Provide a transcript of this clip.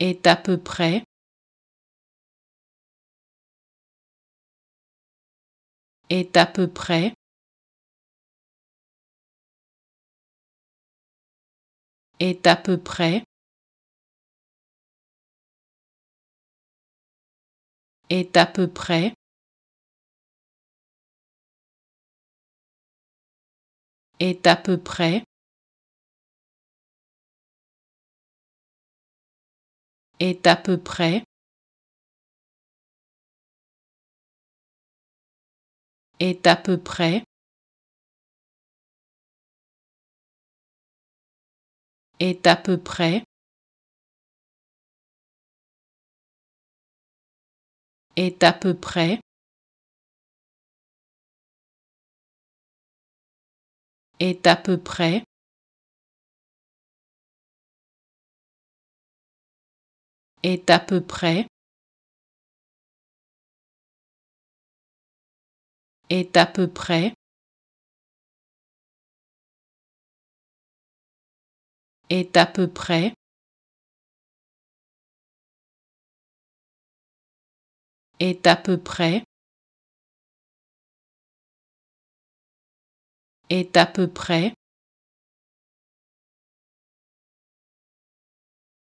est à peu près est à peu près est à peu près est à peu près est à peu près est à peu près est à peu près est à peu près est à peu près est à peu près est à peu près est à peu près est à peu près est à peu près est à peu près